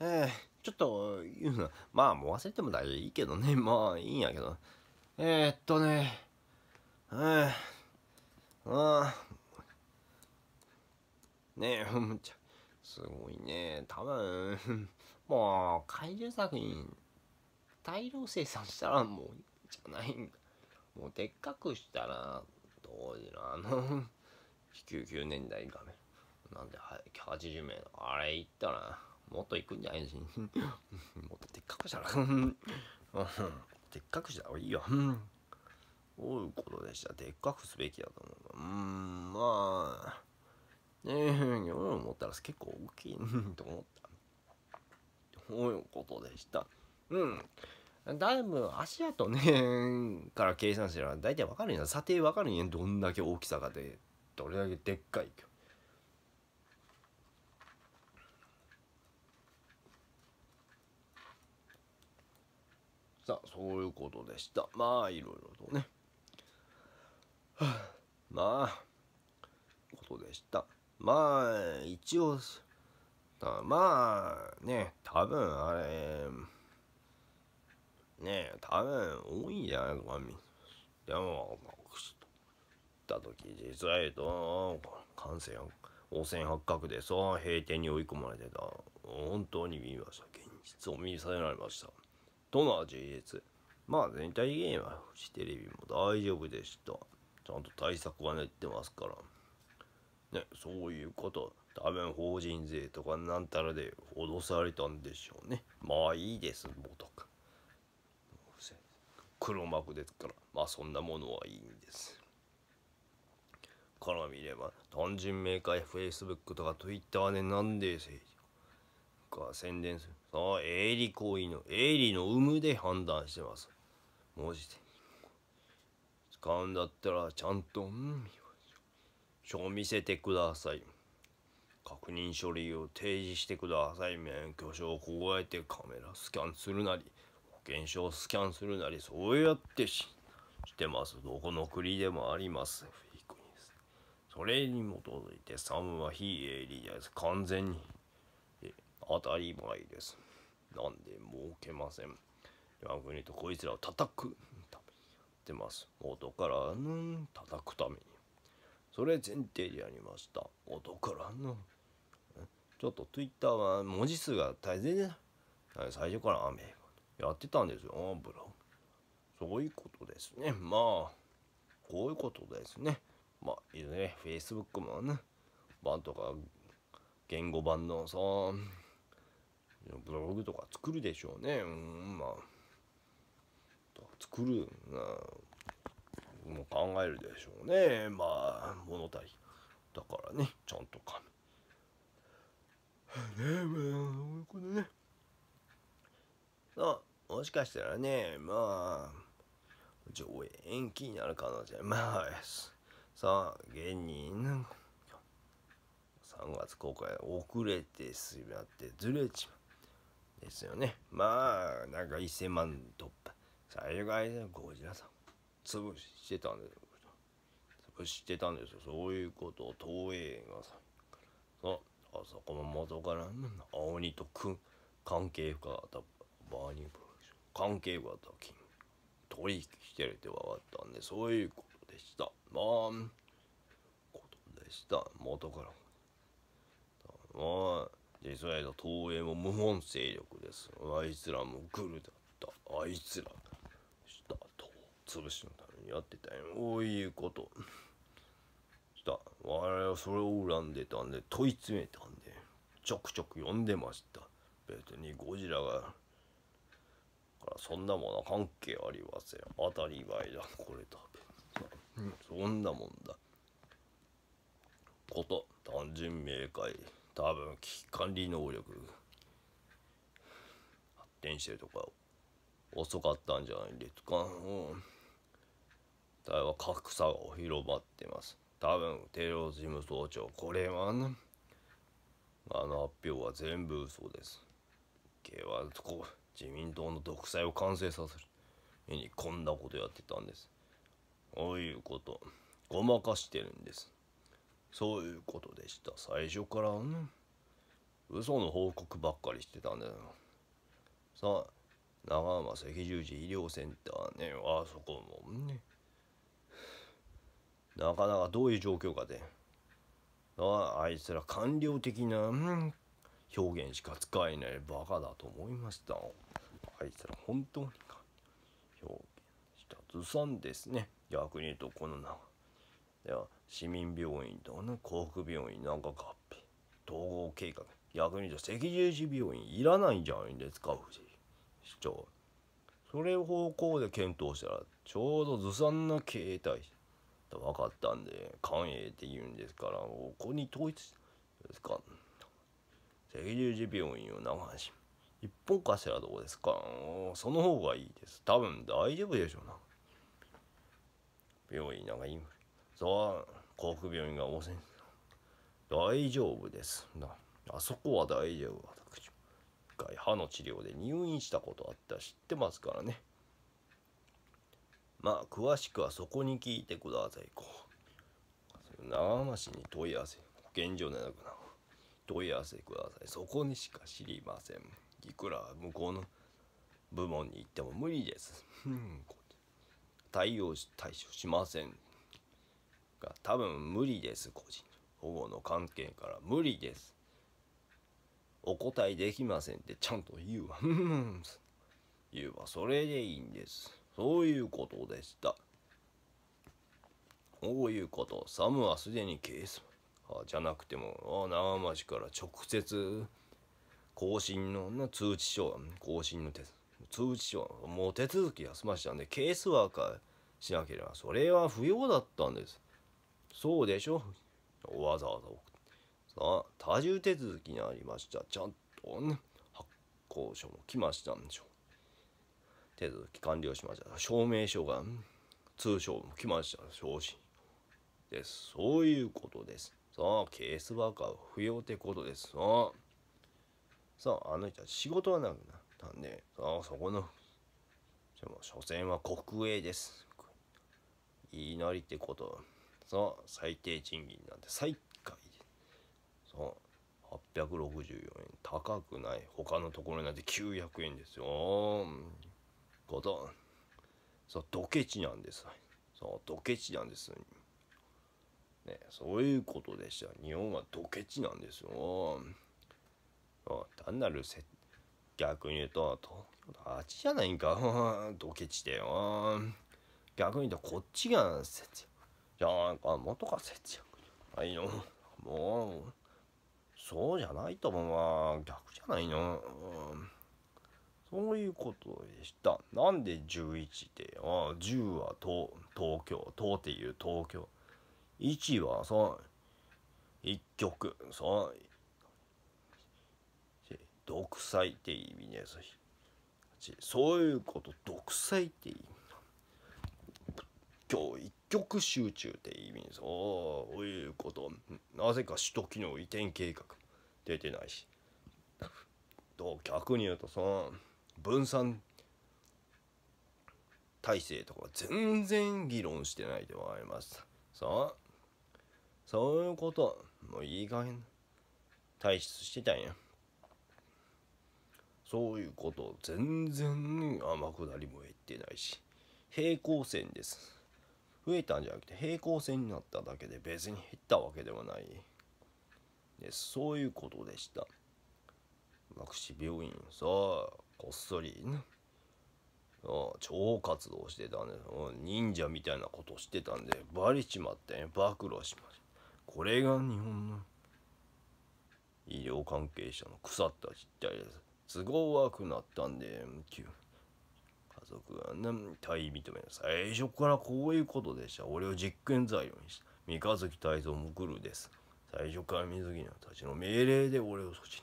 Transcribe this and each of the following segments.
えー、ちょっと言うな。まあ、もう忘れても大丈夫。いいけどね。まあ、いいんやけど。えー、っとね、えー、あねえ、ほんちゃ、すごいね。多分、もう、怪獣作品、大量生産したらもう、いいんじゃないんか。もう、でっかくしたら、当時のあの、99 年代画面。なんで、80名の、あれ言ったら、もっと行くんじゃないし もっとでっかくしたら でっかくしたらいいよどういうことでしたでっかくすべきだと思ううんまあねえ夜思ったら結構大きいと思ったどういうことでしたうんだいぶ足跡ねから計算したら大体わかるんや査定わかるんやどんだけ大きさがでどれだけでっかいさあそういうことでしたまあいろいろとね、まあことでしたまあ一応まあね多分あれね多分多いんじゃないかでもくと、た時実際と感染汚染発覚でそう、閉店に追い込まれてた本当に見ました現実を見させられましたとの味実まあ全体ームはフジテレビも大丈夫でしたちゃんと対策は練ってますからねそういうこと多分法人税とかなんたらで脅されたんでしょうねまあいいですもとか黒幕ですからまあそんなものはいいんですから見れば単純明快 Facebook とか Twitter で、なんで政治宣伝するさあ営利行為の営利の有無で判断してます文字で使うんだったらちゃんと書を見せてください確認書類を提示してください免許証を加えてカメラスキャンするなり保険証をスキャンするなりそうやってしてますどこの国でもありますそれに基づいてサムは非営利です完全に当たり前です。なんで儲けません。山国とこいつらを叩くためにやってます。元からの叩くために。それ前提でやりました。元からの。ちょっと Twitter は文字数が大変で最初から雨やってたんですよ、ブロそういうことですね。まあ、こういうことですね。まあ、いずれ Facebook もね、版とか言語版のさ、ブログとか作るでしょうね。うん、まあ。作る、うん、もう考えるでしょうね。まあ、物足り。だからね、ちゃんとか。ねえ、まあ、これね。あ、もしかしたらね、まあ、上映延期になる可能性まあ、さあ、芸人、3月公開遅れてしまってずれちまう。ですよねまあなんか1000万突破最後間ゴジラさん潰してたんですよ潰してたんですよそういうことを東映がさそあそこも元から青鬼とく関係深かったバーニング関係深かった金取引してるって分かったんでそういうことでしたまあことでした元からまあでそれの東映も無本勢力ですあいつらもグルだったあいつらしたと潰しのためにやってたよこういうことした我々はそれを恨んでたんで問い詰めたんでちょくちょく読んでました別にゴジラがそんなものは関係ありません当たり前だこれだそんなもんだこと単純明快多分危機管理能力発展してるとか遅かったんじゃないですかうん台湾格差が広まってます多分テロ事務総長これはねあの発表は全部嘘です系はこう自民党の独裁を完成させる目にこんなことやってたんですこういうことごまかしてるんですそういうことでした最初から、ね、嘘の報告ばっかりしてたんだよさあ長浜赤十字医療センターねあそこもねなかなかどういう状況かでああいつら官僚的な、表現しか使えないバカだと思いましたあいつら本当に表現したずさんですね逆に言うとこのなでは市民病院とね幸福病院なんか合併統合計画逆にじゃ赤十字病院いらないんじゃないんですか藤井市長それ方向で検討したらちょうどずさんな経営体と分かったんで官営って言うんですからここに統一ですか赤十字病院を長橋一本化したらどうですかその方がいいです多分大丈夫でしょうな病院なんかいいそう航空病院が汚染大丈夫ですなあそこは大丈夫私回歯の治療で入院したことあった知ってますからねまあ詳しくはそこに聞いてくださいこう長浜市に問い合わせ保健所でなくな問い合わせくださいそこにしか知りませんいくら向こうの部門に行っても無理です対応し対処しませんが多分無理です個人保護の関係から無理ですお答えできませんってちゃんと言うわ 言うわそれでいいんですそういうことでしたこういうことサムはすでにケースあじゃなくてもあ長町から直接更新の通知書更新の手通知書もう手続きは済ましたんでケースワーカーしなければそれは不要だったんですそうでしょわざわざ送ってさあ多重手続きになりましたちゃんとね発行書も来ましたんでしょ手続き完了しました証明書が通称も来ました昇進ですそういうことですさあケースワーカー不要ってことですさあさああの人は仕事はなくなったんでさあそこの所詮は国営です言いなりってことそう最低賃金なんて最下位そう864円高くない他のところなんて900円ですよことそうドケチなんですそうドケチなんですねそういうことでした日本はドケチなんですよ単なるせ逆に言うとあっちじゃないんか ドケチでよ逆に言うとこっちがじゃあか元が節約ないのもうそうじゃないと思う逆じゃないの、うん、そういうことでしたなんで11であ10は東東京東っていう東京1はさ一曲さ独裁って意味ねそういうこと独裁って意味今日極集中って意味ですおおいうことなぜか首都機能移転計画出てないしと逆に言うとその分散体制とか全然議論してないで思ありますさあそういうこともういい加減退出してたんやそういうこと全然天下りも減ってないし平行線です増えたんじゃなくて平行線になっただけで別に減ったわけではないでそういうことでした私病院さあこっそりね超活動してたんで忍者みたいなことしてたんでバレちまってね暴露しましたこれが日本の医療関係者の腐った実態です都合悪くなったんで急族はな体た認め最初からこういうことでした俺を実験材料にした三日月大蔵もくるです最初から水木のたちの命令で俺を措置に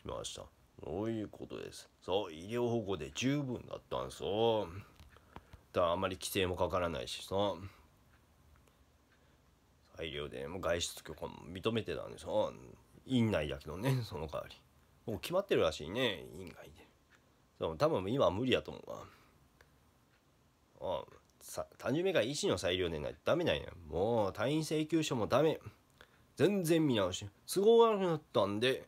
しましたそういうことですそう医療保護で十分だったんそうだあまり規制もかからないしさ裁量でも外出許可も認めてたんでさ院内だけどねその代わりもう決まってるらしいね院外で多分今は無理やと思うわさ単純明が医師の裁量でないとダメなんやもう退院請求書もダメ全然見直し都合悪くなったんで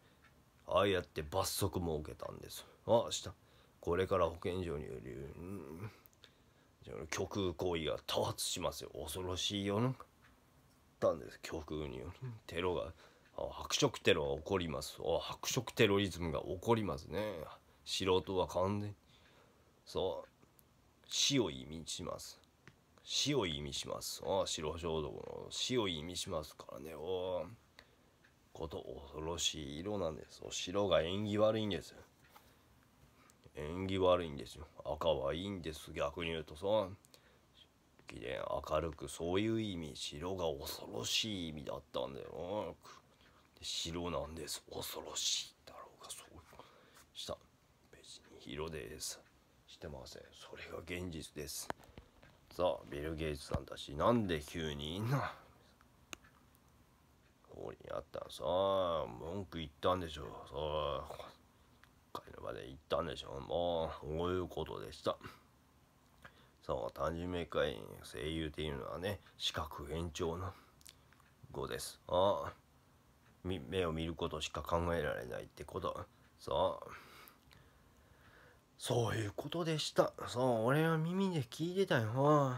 ああやって罰則も受けたんですあしたこれから保健所により、うん、極右行為が多発しますよ恐ろしいよなたんです極右によるテロが白色テロが起こります白色テロリズムが起こりますね素人は完全にそう死を意味します死を意味します。ああ、白装束の死を意味しますからね。おこと恐ろしい色なんです。白が縁起悪いんです。縁起悪いんですよ。赤はいいんです。逆に言うとさ、綺麗明るくそういう意味、白が恐ろしい意味だったんだよ。白なんです。恐ろしいだろうが、そうした。別に広です。してません。それが現実です。さあビル・ゲイツさんだしなんで急にいんな こにあったさあ文句言ったんでしょうさあ会の場で言ったんでしょうもうこういうことでしたさあ単純明会声優っていうのはね視覚延長の語ですああ目を見ることしか考えられないってことさあそういうことでした。そう、俺は耳で聞いてたよ。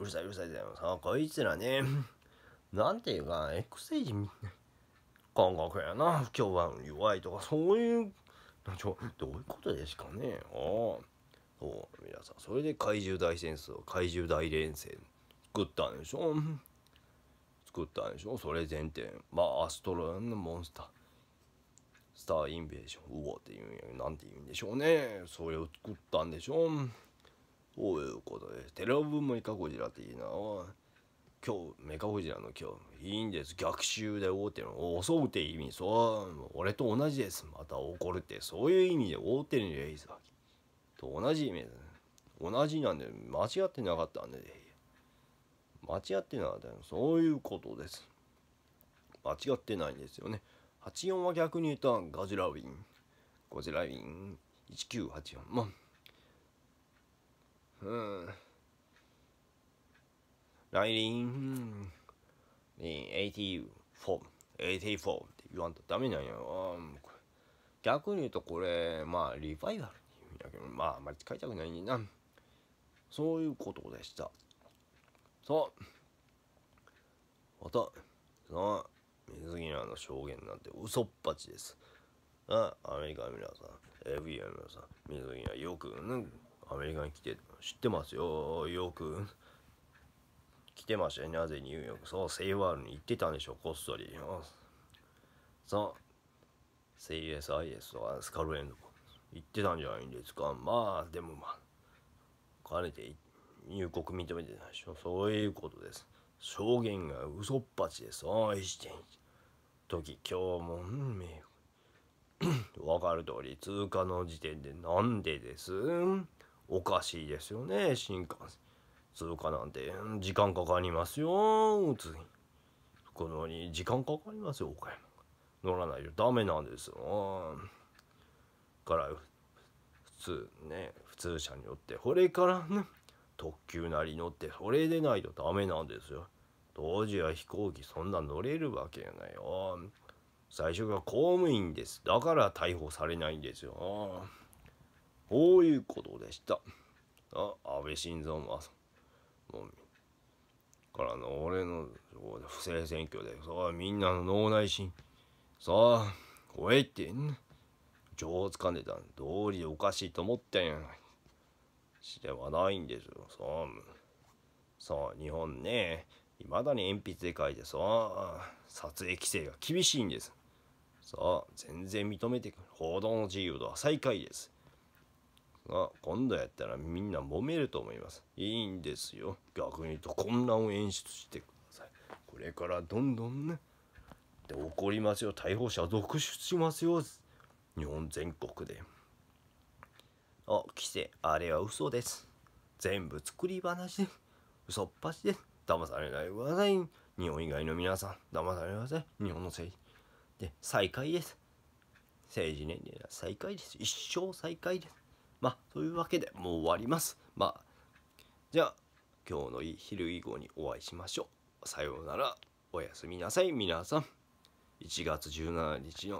うるさいうるさいだよ。さ、こいつらね、なんていうか、X エイジみたな感覚やな。今日は弱いとか、そういう、ちょどういうことですかね。ああ。そう、皆さん、それで怪獣大戦争、怪獣大連戦作ったんでしょ作ったんでしょそれ前提。まあ、アストロのモンスター。スターインベーション、うおっていうんやなんて言うんでしょうね。それを作ったんでしょう。こういうことです。テレビメカゴジラっていいな。今日、メカゴジラの今日、いいんです。逆襲でおっての、襲うって意味、そう、俺と同じです。また怒るって、そういう意味でおってるんじゃいいさ。と同じ意味です。同じなんで、間違ってなかったんで、間違ってなかったそういうことです。間違ってないんですよね。84は逆に言うとガジラウィンゴジラウィン1984まあうん来臨 84, 84って言わんとダメなんや逆に言うとこれまあリバイバル言うんやけどまああんまり使いたくないなそういうことでしたそうまたの証言なんて嘘っぱちです。あアメリカの皆さん、FBI の皆さん、水着はよく、アメリカに来て、知ってますよ、よく。来てましたよ、なぜニューヨーク。そう、セイワールに行ってたんでしょ、こっそり。そう、CSIS とかスカルエンド行ってたんじゃないんですか。まあ、でもまあ、かねて入国認めてたでしょ、そういうことです。証言が嘘っぱちです。おいしてん。時今日も運命わかる通り通過の時点でなんでですおかしいですよね新幹線通過なんて時間かかりますよ次このように時間かかりますよ岡山乗らないとダメなんですよから普通ね普通車に乗ってこれからね特急なり乗ってそれでないとダメなんですよ当時は飛行機そんな乗れるわけやないよ最初が公務員ですだから逮捕されないんですよこういうことでしたあ安倍晋三はもうからの俺の不正選挙でそうみんなの脳内心さあこうやってん情をつかんでたん道理でおかしいと思ってんしてはないんですよさあさあ日本ねいまだに鉛筆で書いてさ撮影規制が厳しいんですさあ全然認めてくる報道の自由度は最下位ですが今度やったらみんな揉めると思いますいいんですよ逆に言うと混乱を演出してくださいこれからどんどんねで怒りますよ逮捕者続出しますよ日本全国であ規制あれは嘘です全部作り話で嘘っぱしです騙されないでくだ日本以外の皆さん、騙されません。日本の政治。で、再開です。政治年齢は再開です。一生再開です。まあ、というわけでもう終わります。まあ、じゃあ、今日の昼以降にお会いしましょう。さようなら。おやすみなさい、皆さん。1月17日の